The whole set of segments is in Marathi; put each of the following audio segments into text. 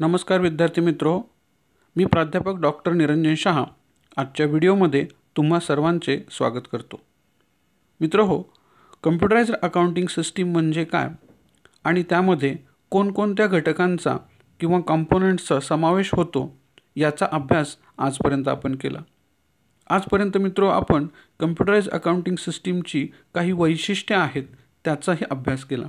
नमस्कार विद्यार्थी मित्रो मी प्राध्यापक डॉक्टर निरंजन शहा आजच्या व्हिडिओमध्ये तुम्हा सर्वांचे स्वागत करतो मित्र हो कम्प्युटराइज्ड अकाउंटिंग सिस्टीम म्हणजे काय आणि त्यामध्ये कोणकोणत्या घटकांचा किंवा कॉम्पोनंटचा समावेश होतो याचा अभ्यास आजपर्यंत आपण केला आजपर्यंत मित्रो आपण कम्प्युटराइज अकाउंटिंग सिस्टीमची काही वैशिष्ट्ये आहेत त्याचाही अभ्यास केला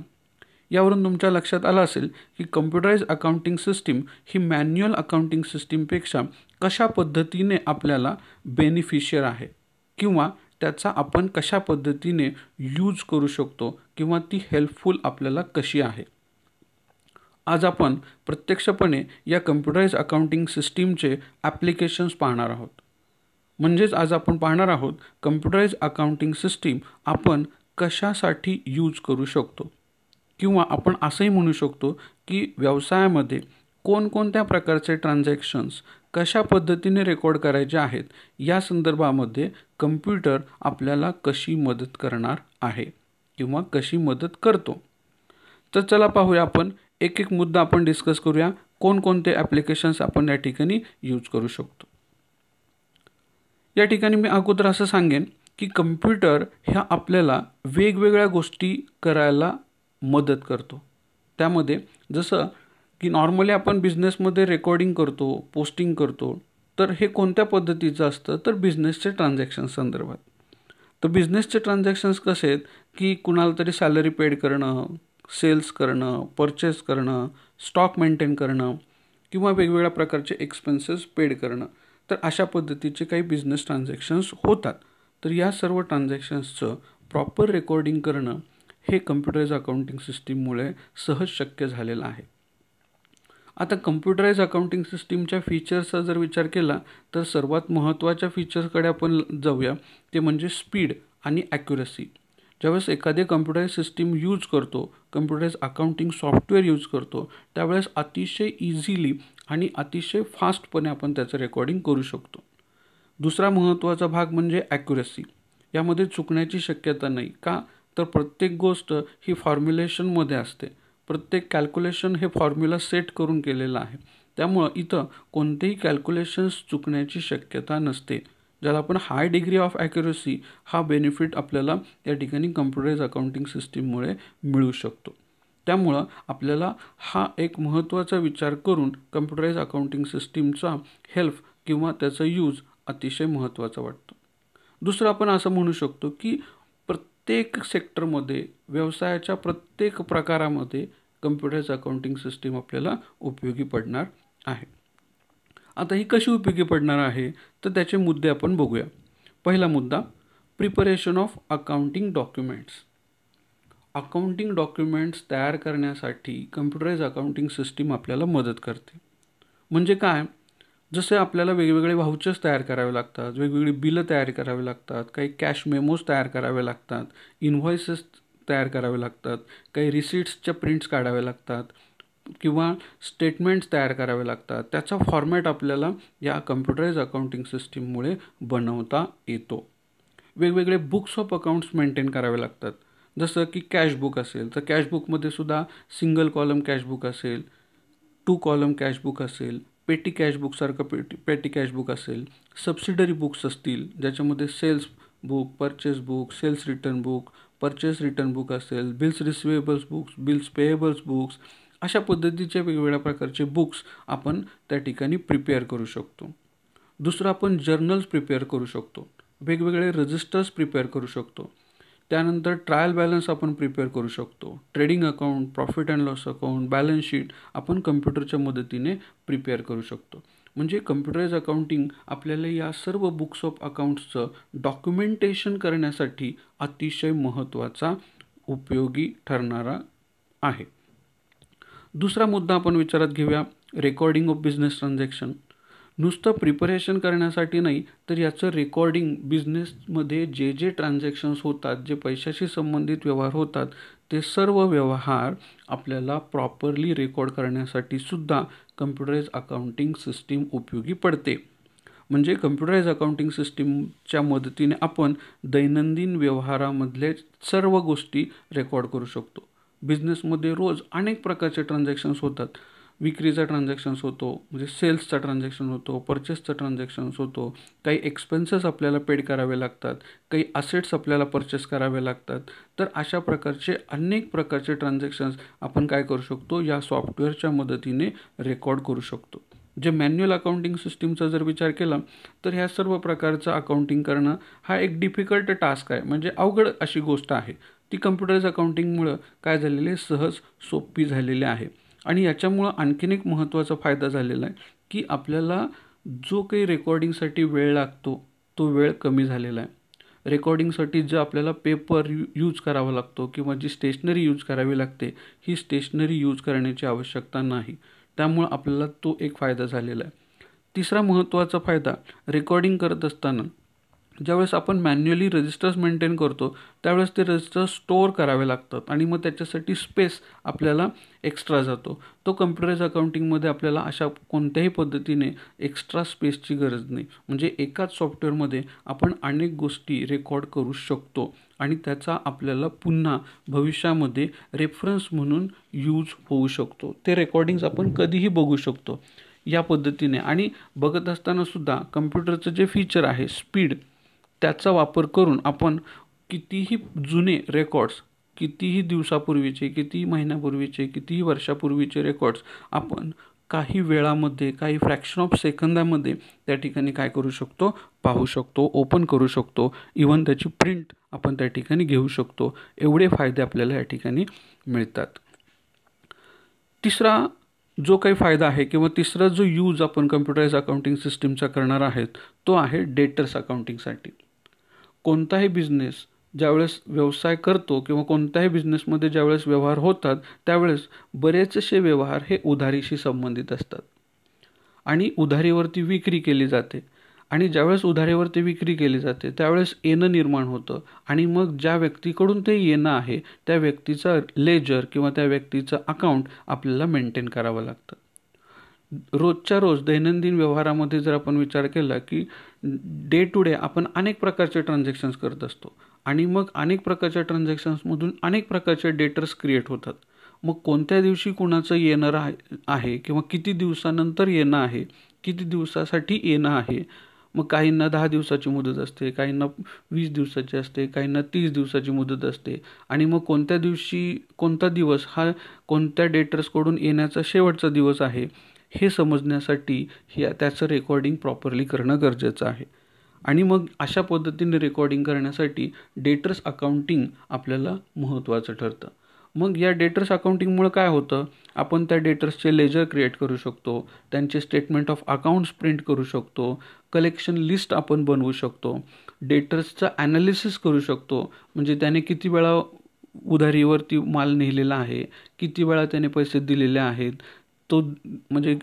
यावरून तुमच्या लक्षात आलं असेल की कम्प्युटराईज अकाउंटिंग सिस्टीम ही मॅन्युअल अकाउंटिंग सिस्टीमपेक्षा कशा पद्धतीने आपल्याला बेनिफिशियर आहे किंवा त्याचा आपण कशा पद्धतीने यूज करू शकतो किंवा ती हेल्पफुल आपल्याला कशी आहे आज आपण प्रत्यक्षपणे या कम्प्युटराईज अकाउंटिंग सिस्टीमचे ॲप्लिकेशन्स पाहणार आहोत म्हणजेच आज आपण पाहणार आहोत कम्प्युटराईज अकाउंटिंग सिस्टीम आपण कशासाठी यूज करू शकतो किंवा आपण असंही म्हणू शकतो की व्यवसायामध्ये कोणकोणत्या प्रकारचे ट्रान्झॅक्शन्स कशा पद्धतीने रेकॉर्ड करायचे आहेत या संदर्भामध्ये कम्प्युटर आपल्याला कशी मदत करणार आहे किंवा कशी मदत करतो तर चला पाहूया आपण एक एक मुद्दा आपण डिस्कस करूया कोणकोणते ॲप्लिकेशन्स आपण या ठिकाणी यूज करू शकतो या ठिकाणी मी अगोदर असं सांगेन की कम्प्युटर ह्या आपल्याला वेगवेगळ्या गोष्टी करायला मदत करतो त्यामध्ये जसं की नॉर्मली आपण बिझनेसमध्ये रेकॉर्डिंग करतो पोस्टिंग करतो तर हे कोणत्या पद्धतीचं असतं तर बिझनेसचे ट्रान्झॅक्शन संदर्भात तर बिझनेसचे ट्रान्झॅक्शन्स कसे आहेत की कुणाला तरी सॅलरी पेड करणं सेल्स करणं परचेस करणं स्टॉक मेंटेन करणं किंवा वेगवेगळ्या प्रकारचे एक्सपेन्सेस पेड करणं तर अशा पद्धतीचे काही बिझनेस ट्रान्झॅक्शन्स होतात तर या सर्व ट्रान्झॅक्शन्सचं प्रॉपर रेकॉर्डिंग करणं हे कम्प्युटराइज अकाउंटिंग सिस्टीममुळे सहज शक्य झालेलं आहे आता कम्प्युटराईज अकाउंटिंग सिस्टीमच्या फीचर्सचा जर विचार केला तर सर्वात महत्त्वाच्या फीचर्सकडे आपण जाऊया ते म्हणजे स्पीड आणि ॲक्युरसी ज्यावेळेस एखादे कम्प्युटराईज सिस्टीम यूज करतो कम्प्युटराईज अकाउंटिंग सॉफ्टवेअर यूज करतो त्यावेळेस अतिशय इझिली आणि अतिशय फास्टपणे आपण त्याचं रेकॉर्डिंग करू शकतो दुसरा महत्त्वाचा भाग म्हणजे ॲक्युरसी यामध्ये चुकण्याची शक्यता नाही का तर प्रत्येक गोष्ट ही फॉर्म्युलेशनमध्ये असते प्रत्येक कॅल्क्युलेशन हे फॉर्म्युला सेट करून केलेलं आहे त्यामुळं इथं कोणतेही कॅल्क्युलेशन्स चुकण्याची शक्यता नसते ज्याला आपण हाय डिग्री ऑफ ॲक्युरेसी हा बेनिफिट आपल्याला या ठिकाणी कम्प्युटराईज अकाउंटिंग सिस्टीममुळे मिळू शकतो त्यामुळं आपल्याला हा एक महत्त्वाचा विचार करून कम्प्युटराईज अकाउंटिंग सिस्टीमचा हेल्प किंवा त्याचा यूज अतिशय महत्त्वाचा वाटतो दुसरं आपण असं म्हणू शकतो की प्रत्येक सेक्टरमध्ये व्यवसायाच्या प्रत्येक प्रकारामध्ये कम्प्युटर्स अकाउंटिंग सिस्टीम आपल्याला उपयोगी पडणार आहे आता ही कशी उपयोगी पडणार आहे तर त्याचे मुद्दे आपण बघूया पहिला मुद्दा preparation of accounting documents accounting documents तयार करण्यासाठी कम्प्युटराईज अकाउंटिंग सिस्टीम आपल्याला मदत करते म्हणजे काय जसे आपल्याला वेगवेगळे व्हाउचर्स तयार करावे लागतात वेगवेगळी बिलं तयार करावी लागतात काही कॅश मेमोज तयार करावे लागतात इन्व्हॉइसेस तयार करावे लागतात काही रिसिट्सच्या प्रिंट्स काढावे लागतात किंवा स्टेटमेंट्स तयार करावे लागतात त्याचा फॉर्मॅट आपल्याला या कम्प्युटराइज अकाउंटिंग सिस्टीममुळे बनवता येतो वेगवेगळे बुक्स ऑफ अकाउंट्स मेंटेन करावे लागतात जसं की कॅशबुक असेल तर कॅशबुकमध्ये सुद्धा सिंगल कॉलम कॅशबुक असेल टू कॉलम कॅशबुक असेल पेटी कॅशबुकसारखं पेटी पेटी कॅशबुक असेल सबसिडरी बुक्स असतील ज्याच्यामध्ये sales book purchase book sales return book purchase return book असेल bills receivables books bills payables books अशा पद्धतीचे वेगवेगळ्या प्रकारचे बुक्स आपण त्या ठिकाणी प्रिपेअर करू शकतो दुसरं आपण जर्नल्स प्रिपेअर करू शकतो वेगवेगळे रजिस्टर्स प्रिपेअर करू शकतो त्यानंतर ट्रायल बॅलन्स आपण प्रिपेअर करू शकतो trading account profit and loss account balance sheet आपण कम्प्युटरच्या मदतीने प्रिपेअर करू शकतो म्हणजे कम्प्युटराईज अकाउंटिंग आपल्याला या सर्व बुक्स ऑफ अकाउंट्सचं डॉक्युमेंटेशन करण्यासाठी अतिशय महत्त्वाचा उपयोगी ठरणारा आहे दुसरा मुद्दा आपण विचारात घेऊया रेकॉर्डिंग ऑफ बिझनेस ट्रान्झॅक्शन नुसतं प्रिपरेशन करण्यासाठी नाही तर याचं रेकॉर्डिंग बिझनेसमध्ये जे जे ट्रान्झॅक्शन्स होतात जे पैशाशी संबंधित व्यवहार होतात ते सर्व व्यवहार आपल्याला प्रॉपरली रेकॉर्ड करण्यासाठी सुद्धा कम्प्युटराईज अकाउंटिंग सिस्टीम उपयोगी पडते म्हणजे कम्प्युटराईज अकाउंटिंग सिस्टीमच्या मदतीने आपण दैनंदिन व्यवहारामधले सर्व गोष्टी रेकॉर्ड करू शकतो बिझनेसमध्ये रोज अनेक प्रकारचे ट्रान्झॅक्शन्स होतात विक्रीचा ट्रान्झॅक्शन्स होतो म्हणजे सेल्सचा ट्रान्झॅक्शन होतो परचेसचा ट्रान्झॅक्शन्स होतो काही एक्सपेन्सेस आपल्याला पेड करावे लागतात काही असेट्स आपल्याला परचेस करावे लागतात तर अशा प्रकारचे अनेक प्रकारचे ट्रान्झॅक्शन्स आपण काय करू शकतो या सॉफ्टवेअरच्या मदतीने रेकॉर्ड करू शकतो जे मॅन्युअल अकाउंटिंग सिस्टीमचा जर विचार केला तर ह्या सर्व प्रकारचं अकाउंटिंग करणं हा एक डिफिकल्ट टास्क आहे म्हणजे अवघड अशी गोष्ट आहे ती कम्प्युटर्स अकाउंटिंगमुळं काय झालेली सहज सोपी झालेली आहे आणि याच्यामुळं आणखीन एक महत्त्वाचा फायदा झालेला आहे की आपल्याला जो काही रेकॉर्डिंगसाठी वेळ लागतो तो वेळ कमी झालेला आहे रेकॉर्डिंगसाठी जे आपल्याला पेपर यूज करावा लागतो किंवा जी स्टेशनरी यूज करावी लागते ही स्टेशनरी यूज करण्याची आवश्यकता नाही त्यामुळं आपल्याला तो एक फायदा झालेला आहे तिसरा महत्त्वाचा फायदा रेकॉर्डिंग करत असताना ज्यावेळेस आपण मॅन्युअली रजिस्टर्स मेंटेन करतो त्यावेळेस ते रजिस्टर स्टोअर करावे लागतात आणि मग त्याच्यासाठी स्पेस आपल्याला एक्स्ट्रा जातो तो कम्प्युटराईज अकाउंटिंगमध्ये आपल्याला अशा कोणत्याही पद्धतीने एक्स्ट्रा स्पेसची गरज नाही म्हणजे एकाच सॉफ्टवेअरमध्ये आपण अनेक गोष्टी रेकॉर्ड करू शकतो आणि त्याचा आपल्याला पुन्हा भविष्यामध्ये रेफरन्स म्हणून यूज होऊ शकतो ते रेकॉर्डिंग्स आपण कधीही बघू शकतो या पद्धतीने आणि बघत असतानासुद्धा कम्प्युटरचं जे फीचर आहे स्पीड त्याचा वापर करून आपण कितीही जुने रेकॉर्ड्स कितीही दिवसापूर्वीचे कितीही महिन्यापूर्वीचे कितीही वर्षापूर्वीचे रेकॉर्ड्स आपण काही वेळामध्ये काही फ्रॅक्शन ऑफ सेकंदामध्ये त्या ठिकाणी काय करू शकतो पाहू शकतो ओपन करू शकतो इवन त्याची प्रिंट आपण त्या ठिकाणी घेऊ शकतो एवढे फायदे आपल्याला या ठिकाणी मिळतात तिसरा जो काही फायदा आहे किंवा तिसरा जो यूज आपण कम्प्युटराईज अकाउंटिंग सिस्टीमचा करणार आहेत तो आहे डेटर्स अकाउंटिंगसाठी कोणताही बिझनेस ज्यावेळेस व्यवसाय करतो किंवा कोणत्याही बिझनेसमध्ये ज्यावेळेस व्यवहार होतात त्यावेळेस बरेचसे व्यवहार हे उधारीशी संबंधित असतात आणि उधारीवरती विक्री केली जाते आणि ज्यावेळेस उधारीवरती विक्री केली जाते त्यावेळेस येणं निर्माण होतं आणि मग ज्या व्यक्तीकडून ते येणं आहे त्या व्यक्तीचं लेजर किंवा त्या व्यक्तीचं अकाउंट आपल्याला मेंटेन करावं लागतं रोजच्या रोज दैनंदिन व्यवहारामध्ये जर आपण विचार केला की डे टू डे आपण अनेक प्रकारचे ट्रान्झॅक्शन्स करत असतो आणि मग अनेक प्रकारच्या ट्रान्झॅक्शन्समधून अनेक प्रकारचे डेटर्स क्रिएट होतात मग कोणत्या दिवशी कोणाचं येणार आहे किंवा किती दिवसानंतर येणं आहे किती दिवसासाठी येणं आहे मग काहींना दहा दिवसाची मुदत असते काहींना वीस दिवसाची असते काहींना तीस दिवसाची मुदत असते आणि मग कोणत्या दिवशी कोणता दिवस हा कोणत्या डेटर्सकडून येण्याचा शेवटचा दिवस आहे हे समजण्यासाठी ह्या त्याचं रेकॉर्डिंग प्रॉपरली करणं गरजेचं आहे आणि मग अशा पद्धतीने रेकॉर्डिंग करण्यासाठी डेटर्स अकाउंटिंग आपल्याला महत्त्वाचं ठरतं मग या डेटर्स अकाउंटिंगमुळं काय होतं आपण त्या डेटर्सचे लेजर क्रिएट करू शकतो त्यांचे स्टेटमेंट ऑफ अकाउंट्स प्रिंट करू शकतो कलेक्शन लिस्ट आपण बनवू शकतो डेटर्सचं ॲनालिसिस करू शकतो म्हणजे त्याने किती वेळा उधारीवरती माल नेलेला आहे किती वेळा त्याने पैसे दिलेले आहेत तो म्हणजे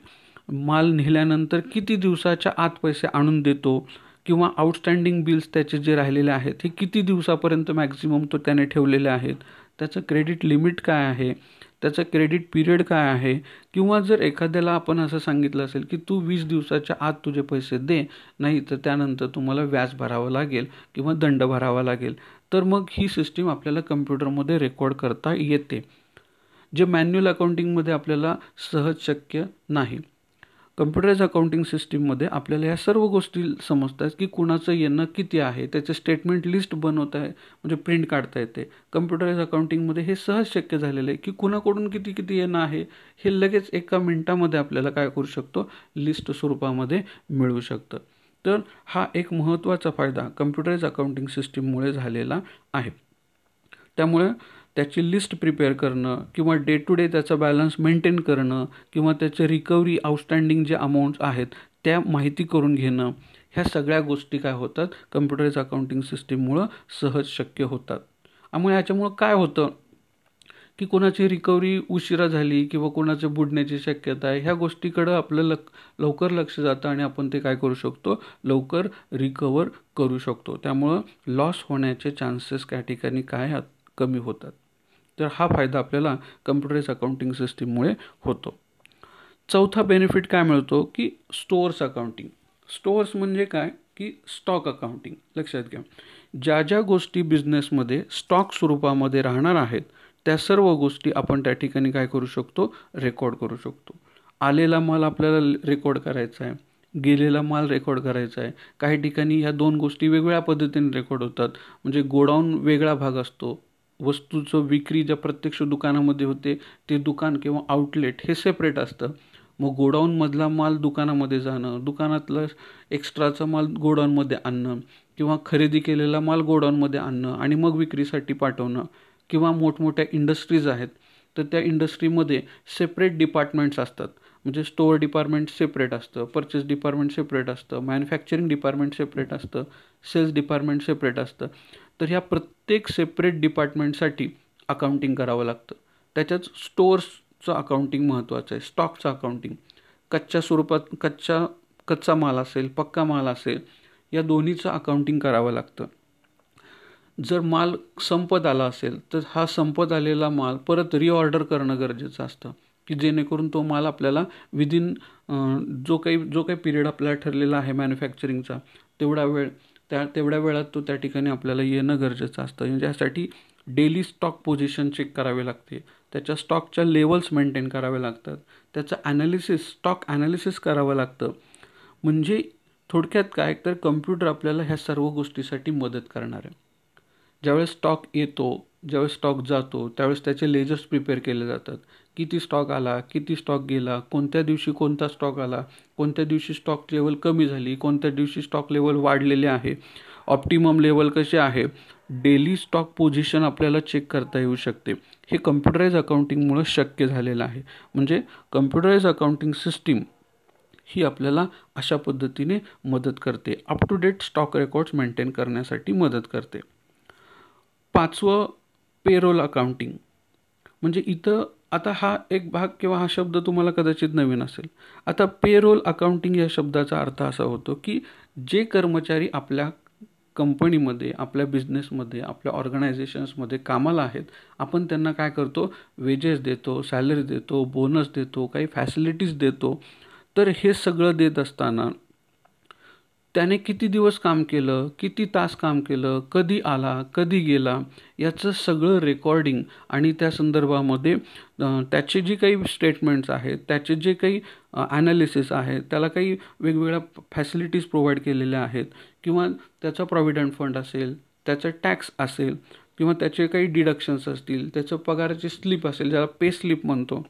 माल नेल्यानंतर किती दिवसाच्या आत पैसे आणून देतो किंवा आउटस्टँडिंग बिल्स त्याचे जे राहिलेले आहेत हे किती दिवसापर्यंत मॅक्झिमम तो त्याने ठेवलेले आहेत त्याचं क्रेडिट लिमिट काय आहे त्याचं क्रेडिट पिरियड काय आहे किंवा जर एखाद्याला आपण असं सांगितलं असेल की तू वीस दिवसाच्या आत तुझे पैसे दे नाही तर त्यानंतर तुम्हाला व्याज भरावं लागेल किंवा दंड भरावा लागेल तर मग ही सिस्टीम आपल्याला कम्प्युटरमध्ये रेकॉर्ड करता येते जे मॅन्युअल अकाउंटिंगमध्ये आपल्याला सहज शक्य नाही कम्प्युटराईज अकाउंटिंग सिस्टीममध्ये आपल्याला ह्या सर्व गोष्टी समजतात की कुणाचं येणं किती आहे त्याचं स्टेटमेंट लिस्ट बनवत आहे म्हणजे प्रिंट काढता येते कम्प्युटराईज अकाउंटिंगमध्ये हे सहज शक्य झालेलं आहे की कुणाकडून किती किती येणं आहे हे लगेच एका मिनटामध्ये आपल्याला काय करू शकतो लिस्ट स्वरूपामध्ये मिळू शकतं तर हा एक महत्त्वाचा फायदा कम्प्युटराईज अकाउंटिंग सिस्टीममुळे झालेला आहे त्यामुळे त्याची लिस्ट प्रिपेअर करणं किंवा डे टू डे त्याचा बॅलन्स मेंटेन करणं किंवा त्याचे रिकव्हरी आउटस्टँडिंग जे अमाऊंट्स आहेत त्या माहिती करून घेणं ह्या सगळ्या गोष्टी काय होतात कम्प्युटराईज अकाउंटिंग सिस्टीममुळं सहज शक्य होतात त्यामुळे याच्यामुळं काय होतं की कोणाची रिकव्हरी उशिरा झाली किंवा कोणाचे बुडण्याची शक्यता आहे ह्या गोष्टीकडं आपलं लक लवकर लक्ष जातं आणि आपण ते काय करू शकतो लवकर रिकवर करू शकतो त्यामुळं लॉस होण्याचे चान्सेस त्या ठिकाणी काय कमी होतात तर हा फायदा आपल्याला कम्प्युटराईज अकाउंटिंग सिस्टीममुळे होतो चौथा बेनिफिट काय मिळतो की स्टोअर्स अकाउंटिंग स्टोअर्स म्हणजे काय की स्टॉक अकाउंटिंग लक्षात घ्या ज्या ज्या गोष्टी बिझनेसमध्ये स्टॉक स्वरूपामध्ये राहणार आहेत त्या सर्व गोष्टी आपण त्या ठिकाणी काय करू शकतो रेकॉर्ड करू शकतो आलेला माल आपल्याला रेकॉर्ड करायचा आहे गेलेला माल रेकॉर्ड करायचा आहे काही ठिकाणी ह्या दोन गोष्टी वेगवेगळ्या पद्धतीने रेकॉर्ड होतात म्हणजे गोडाऊन वेगळा भाग असतो वस्तूचं विक्री ज्या प्रत्यक्ष दुकानामध्ये होते ते दुकान किंवा आउटलेट हे सेपरेट असतं मग गोडाऊनमधला माल दुकानामध्ये जाणं दुकानातलं एक्स्ट्राचा माल गोडाऊनमध्ये आणणं किंवा खरेदी केलेला माल गोडाऊनमध्ये आणणं आणि मग विक्रीसाठी पाठवणं किंवा मोठमोठ्या इंडस्ट्रीज आहेत तर त्या इंडस्ट्रीमध्ये सेपरेट डिपार्टमेंट्स असतात म्हणजे स्टोअर डिपार्टमेंट सेपरेट असतं परचेस डिपार्टमेंट सेपरेट असतं मॅन्युफॅक्चरिंग डिपार्टमेंट सेपरेट असतं सेल्स डिपार्टमेंट सेपरेट असतं तर ह्या प्रत्येक सेपरेट डिपार्टमेंटसाठी अकाउंटिंग करावं लागतं त्याच्यात स्टोअर्सचं अकाउंटिंग महत्त्वाचं आहे स्टॉकचं अकाउंटिंग कच्च्या स्वरूपात कच्चा कच्चा माल असेल पक्का माल असेल या दोन्हीचं अकाउंटिंग करावं लागतं जर माल संपत आला असेल तर हा संपत आलेला माल परत रिऑर्डर करणं गरजेचं असतं की जेणेकरून तो माल आपल्याला विदिन जो काही जो काही पिरियड आपल्याला ठरलेला आहे मॅन्युफॅक्चरिंगचा तेवढा वेळ त्या तेवढ्या वेळात तो त्या ठिकाणी आपल्याला येणं गरजेचं असतं ज्यासाठी डेली स्टॉक पोझिशन चेक करावे लागते त्याच्या स्टॉकच्या लेवल्स मेंटेन करावे लागतात त्याचं ॲनालिसिस स्टॉक ॲनालिसिस करावं लागतं म्हणजे थोडक्यात काय तर कम्प्युटर आपल्याला ह्या सर्व गोष्टीसाठी मदत करणार आहे ज्यावेळेस स्टॉक येतो ज्यावेळेस स्टॉक जातो त्यावेळेस त्याचे लेजर्स प्रिपेअर केले जातात किती स्टॉक आला किती स्टॉक गेला कोणत्या दिवशी कोणता स्टॉक आला कोणत्या दिवशी स्टॉक लेवल कमी झाली कोणत्या दिवशी स्टॉक लेवल वाढलेले आहे ऑप्टिमम लेवल कसे आहे डेली स्टॉक पोझिशन आपल्याला चेक करता येऊ शकते हे कम्प्युटराईज अकाउंटिंगमुळं शक्य झालेलं आहे म्हणजे कम्प्युटराईज अकाउंटिंग सिस्टीम ही आपल्याला अशा पद्धतीने मदत करते up to date stock records maintain करण्यासाठी मदत करते पाचवं पेरोल अकाउंटिंग म्हणजे इथं आता हा एक भाग किंवा हा शब्द तुम्हाला कदाचित नवीन असेल आता पेरोल अकाउंटिंग या शब्दाचा अर्थ असा होतो की जे कर्मचारी आपल्या कंपनीमध्ये आपल्या बिझनेसमध्ये आपल्या ऑर्गनायझेशन्समध्ये कामाला आहेत आपण त्यांना काय करतो वेजेस देतो सॅलरी देतो बोनस देतो काही फॅसिलिटीज देतो तर हे सगळं देत असताना त्याने किती दिवस काम केलं किती तास काम केलं कधी आला कधी गेला याचं सगळं रेकॉर्डिंग आणि त्या संदर्भामध्ये त्याचे जे काही स्टेटमेंट्स आहेत त्याचे जे काही ॲनालिसिस आहेत त्याला काही वेगवेगळ्या फॅसिलिटीज प्रोव्हाइड केलेल्या आहेत किंवा त्याचा प्रॉव्हिडंट फंड असेल त्याचा टॅक्स असेल किंवा त्याचे काही डिडक्शन्स असतील त्याचं पगाराची स्लिप असेल ज्याला पे स्लिप म्हणतो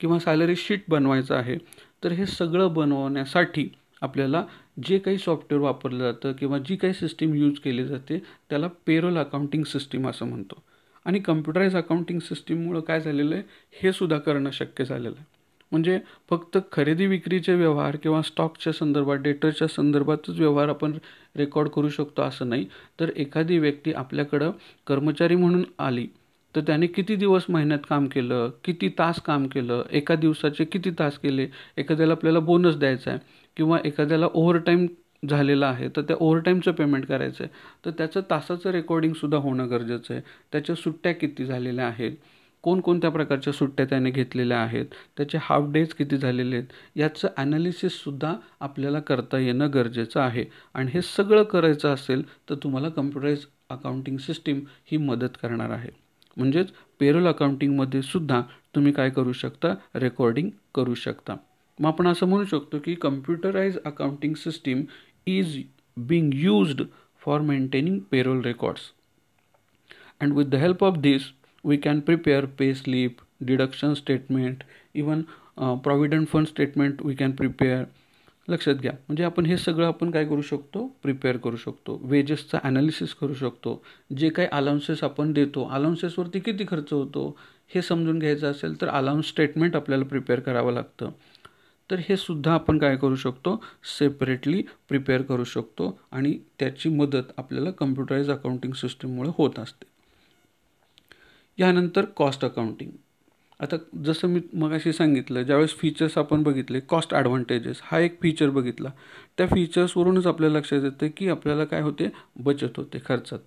किंवा सॅलरी शीट बनवायचं आहे तर हे सगळं बनवण्यासाठी आपल्याला जे काही सॉफ्टवेअर वापरलं जातं किंवा जी काही सिस्टीम यूज केली जाते त्याला पेरोल अकाउंटिंग सिस्टीम असं म्हणतो आणि कम्प्युटराईज अकाउंटिंग सिस्टीममुळं काय झालेलं आहे हे सुद्धा करणं शक्य झालेलं आहे म्हणजे फक्त खरेदी विक्रीचे व्यवहार किंवा स्टॉकच्या संदर्भात डेटरच्या संदर्भातच व्यवहार आपण रेकॉर्ड करू शकतो असं नाही तर एखादी व्यक्ती आपल्याकडं कर्मचारी म्हणून आली तर त्याने किती दिवस महिन्यात काम केलं किती तास काम केलं एका दिवसाचे किती तास केले एखाद्याला आपल्याला बोनस द्यायचा आहे किंवा एखाद्याला ओव्हरटाईम झालेला आहे तर त्या ओव्हरटाईमचं पेमेंट करायचं आहे तर त्याचं तासाचं रेकॉर्डिंगसुद्धा होणं गरजेचं आहे त्याच्या सुट्ट्या किती झालेल्या आहेत कोणकोणत्या प्रकारच्या सुट्ट्या त्याने घेतलेल्या आहेत त्याचे हाफ डेज किती झालेले आहेत याचं ॲनालिसिससुद्धा आपल्याला करता येणं गरजेचं आहे आणि हे सगळं करायचं असेल तर तुम्हाला कम्प्युटराईज अकाउंटिंग सिस्टीम ही मदत करणार आहे म्हणजेच पेरोल अकाउंटिंगमध्ये सुद्धा तुम्ही काय करू शकता रेकॉर्डिंग करू शकता मग आपण असं म्हणू शकतो की computerise accounting system is being used for maintaining payroll records and with the help of this we can prepare pay slip deduction statement even provident fund statement we can prepare लक्षात घ्या म्हणजे आपण हे सगळं आपण काय करू शकतो प्रिपेअर करू शकतो वेजेसचा ॲनालिसिस करू शकतो जे काही अलाउन्सेस आपण देतो अलाउन्सेसवरती किती खर्च होतो हे समजून घ्यायचं असेल तर अलाउन्स स्टेटमेंट आपल्याला प्रिपेअर करावं लागतं तर हे सुद्धा आपण काय करू शकतो सेपरेटली प्रिपेअर करू शकतो आणि त्याची मदत आपल्याला कम्प्युटराईज अकाउंटिंग सिस्टीममुळे होत असते यानंतर कॉस्ट अकाउंटिंग आता जसं मी मगाशी सांगितलं ज्यावेळेस फीचर्स आपण बघितले कॉस्ट ॲडव्हान्टेजेस हा एक फीचर बघितला त्या फीचर्सवरूनच आपल्याला लक्षात येतं की आपल्याला काय होते बचत होते खर्चात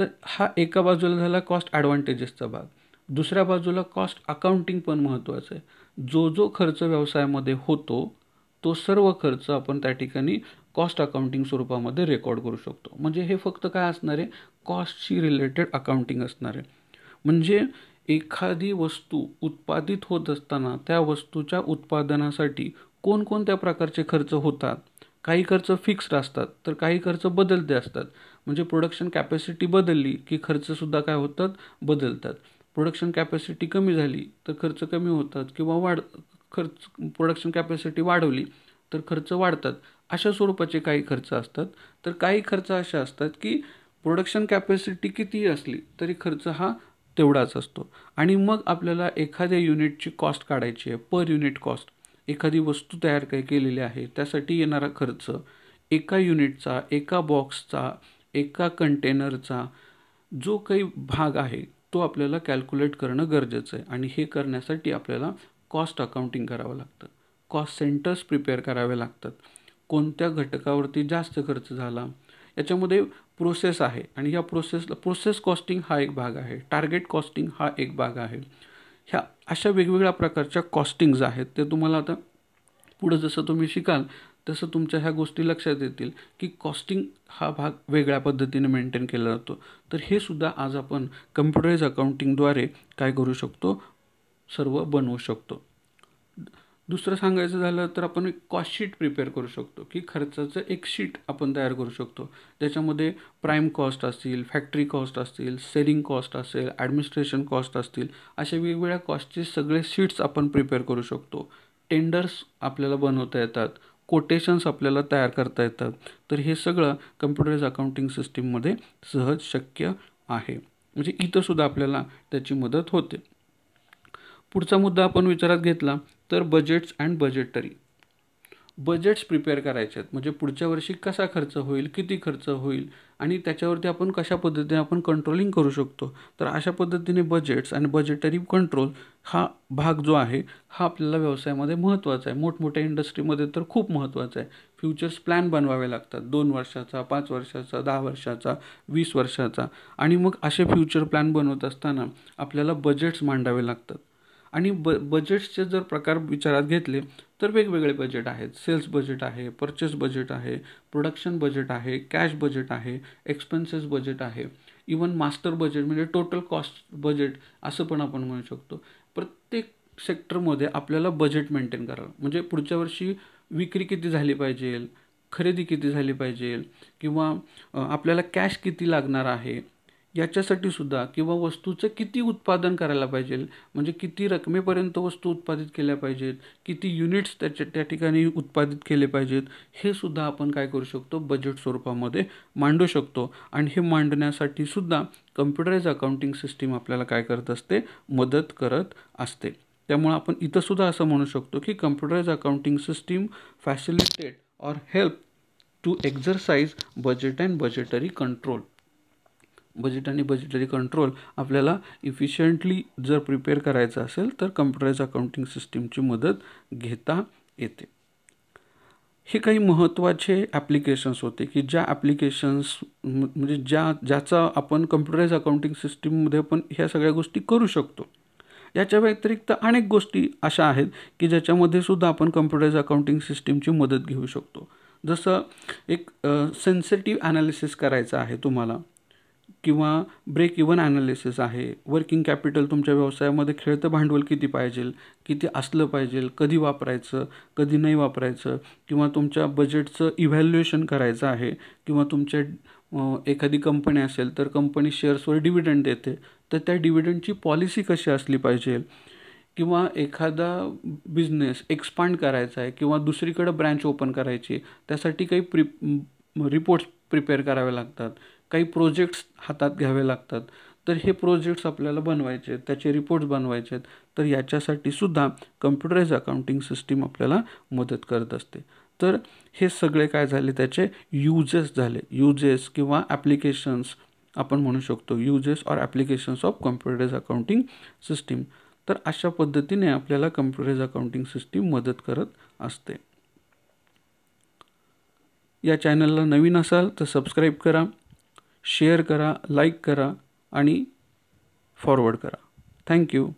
तर हा एका बाजूला झाला कॉस्ट ॲडव्हान्टेजेसचा भाग दुसऱ्या बाजूला कॉस्ट अकाउंटिंग पण महत्त्वाचं आहे जो जो खर्च व्यवसायामध्ये होतो तो सर्व खर्च आपण त्या ठिकाणी कॉस्ट अकाउंटिंग स्वरूपामध्ये रेकॉर्ड करू शकतो म्हणजे हे फक्त काय असणार आहे कॉस्टशी रिलेटेड अकाउंटिंग असणार आहे म्हणजे एखादी वस्तू उत्पादित होत असताना त्या वस्तूच्या उत्पादनासाठी कोणकोणत्या प्रकारचे खर्च होतात काही खर्च फिक्स्ड असतात तर काही खर्च बदलते असतात म्हणजे प्रोडक्शन कॅपॅसिटी बदलली की खर्चसुद्धा काय होतात बदलतात प्रोडक्शन कॅपॅसिटी कमी झाली तर खर्च कमी होतात किंवा वाढ खर्च प्रोडक्शन कॅपॅसिटी वाढवली तर खर्च वाढतात अशा स्वरूपाचे काही खर्च असतात तर काही खर्च असे असतात की प्रोडक्शन कॅपॅसिटी कितीही असली तरी खर्च हा तेवढाच असतो आणि मग आपल्याला एखाद्या युनिटची कॉस्ट काढायची आहे पर युनिट कॉस्ट एखादी वस्तू तयार काही केलेली आहे त्यासाठी येणारा खर्च एका युनिटचा एका बॉक्सचा एका कंटेनरचा जो काही भाग आहे तो आपल्याला कॅल्क्युलेट करणं गरजेचं आहे आणि हे करण्यासाठी आपल्याला कॉस्ट अकाउंटिंग करावं लागतं कॉस्ट सेंटर्स प्रिपेअर करावे लागतात कोणत्या घटकावरती जास्त खर्च झाला याच्यामध्ये प्रोसेस आहे आणि ह्या प्रोसेसला प्रोसेस कॉस्टिंग हा एक भाग आहे टार्गेट कॉस्टिंग हा एक भाग आहे ह्या अशा वेगवेगळ्या प्रकारच्या कॉस्टिंग्ज आहेत ते तुम्हाला आता पुढं जसं तुम्ही शिकाल तसं तुमच्या ह्या गोष्टी लक्षात येतील की कॉस्टिंग हा भाग वेगळ्या पद्धतीने मेंटेन केला जातो तर हे सुद्धा आज आपण कम्प्युटराईज अकाउंटिंगद्वारे काय करू शकतो सर्व बनवू शकतो दुसरं सांगायचं झालं तर आपण एक कॉस्टशीट प्रिपेअर करू शकतो की खर्चाचं एक शीट आपण तयार करू शकतो ज्याच्यामध्ये प्राईम कॉस्ट असतील फॅक्टरी कॉस्ट असतील सेलिंग कॉस्ट असेल ॲडमिनिस्ट्रेशन कॉस्ट असतील अशा वेगवेगळ्या कॉस्टचे सगळे शीट्स आपण प्रिपेअर करू शकतो टेंडर्स आपल्याला बनवता येतात कोटेशन्स आपल्याला तयार करता येतात तर हे सगळं कम्प्युटराईज अकाउंटिंग सिस्टीममध्ये सहज शक्य आहे म्हणजे इथंसुद्धा आपल्याला त्याची मदत होते पुढचा मुद्दा आपण विचारात घेतला तर budgets and budgetary budgets prepare करायचे आहेत म्हणजे पुढच्या वर्षी कसा खर्च होईल किती खर्च होईल आणि त्याच्यावरती आपण कशा पद्धतीने आपण कंट्रोलिंग करू शकतो तर अशा पद्धतीने बजेट्स आणि बजेटरी कंट्रोल हा भाग जो आहे हा आपल्याला व्यवसायामध्ये महत्त्वाचा आहे मोठमोठ्या इंडस्ट्रीमध्ये तर खूप महत्त्वाचा आहे फ्युचर्स प्लॅन बनवावे लागतात दोन वर्षाचा पाच वर्षाचा दहा वर्षाचा वीस वर्षाचा आणि मग असे फ्युचर प्लॅन बनवत असताना आपल्याला बजेट्स मांडावे लागतात आणि ब बजेट्सचे जर प्रकार विचारात घेतले तर वेगवेगळे बजेट आहेत सेल्स बजेट आहे परचेस बजेट आहे प्रोडक्शन बजेट आहे कॅश बजेट आहे एक्सपेन्सेस बजेट आहे इवन मास्टर बजेट म्हणजे टोटल कॉस्ट बजेट असं पण आपण म्हणू शकतो प्रत्येक सेक्टरमध्ये आपल्याला बजेट मेंटेन करावं म्हणजे पुढच्या वर्षी विक्री किती झाली पाहिजे खरेदी किती झाली पाहिजे किंवा आपल्याला कॅश किती लागणार आहे याच्यासाठी सुद्धा किंवा वस्तूचं किती उत्पादन करायला पाहिजे म्हणजे किती रकमेपर्यंत वस्तू उत्पादित केल्या पाहिजेत किती युनिट्स त्याच्या त्या ठिकाणी उत्पादित केले पाहिजेत हे सुद्धा आपण काय करू शकतो बजेट स्वरूपामध्ये मांडू शकतो आणि हे मांडण्यासाठी सुद्धा कम्प्युटराईज अकाउंटिंग सिस्टीम आपल्याला काय करत असते मदत करत असते त्यामुळे आपण इथंसुद्धा असं म्हणू शकतो की computerise accounting system facilitate or help to exercise budget and budgetary control budget आणि बजेटरी कंट्रोल आपल्याला इफिशियंटली जर प्रिपेअर करायचं असेल तर कम्प्युटराईज अकाउंटिंग सिस्टीमची मदत घेता येते हे काही महत्त्वाचे ॲप्लिकेशन्स होते की ज्या ॲप्लिकेशन्स म्हणजे ज्या ज्याचा आपण कम्प्युटराईज अकाउंटिंग सिस्टीममध्ये पण ह्या सगळ्या गोष्टी करू शकतो याच्या व्यतिरिक्त अनेक गोष्टी अशा आहेत की ज्याच्यामध्ये सुद्धा आपण कम्प्युटराईज अकाउंटिंग सिस्टीमची मदत घेऊ शकतो जसं एक सेन्सिटिव्ह ॲनालिसिस करायचं आहे तुम्हाला किंवा ब्रेक इवन ॲनालिसिस आहे वर्किंग कॅपिटल तुमच्या व्यवसायामध्ये खेळतं भांडवल किती पाहिजे किती असलं पाहिजे कधी वापरायचं कधी नाही वापरायचं किंवा तुमच्या बजेटचं इव्हॅल्युएशन करायचं आहे किंवा तुमच्या एखादी कंपनी असेल तर कंपनी शेअर्सवर डिव्हिडंड देते तर त्या डिव्हिडंडची पॉलिसी कशी असली पाहिजे किंवा एखादा बिझनेस एक्सपांड करायचा आहे किंवा दुसरीकडं ब्रँच ओपन करायची त्यासाठी काही प्रि रिपोर्ट्स प्रिपेअर करावे लागतात काही प्रोजेक्ट्स हातात घ्यावे लागतात तर हे प्रोजेक्ट्स आपल्याला बनवायचे आहेत त्याचे रिपोर्ट्स बनवायचे आहेत तर याच्यासाठी सुद्धा कम्प्युटराईज अकाउंटिंग सिस्टीम आपल्याला मदत करत असते तर हे सगळे काय झाले त्याचे युजेस झाले युजेस किंवा ॲप्लिकेशन्स आपण म्हणू शकतो uses or applications of computerise accounting system तर अशा पद्धतीने आपल्याला कम्प्युटराईज अकाउंटिंग सिस्टीम मदत करत असते या चॅनलला नवीन असाल तर सबस्क्राईब करा शेअर करा लाईक करा आणि फॉरवर्ड करा थँक्यू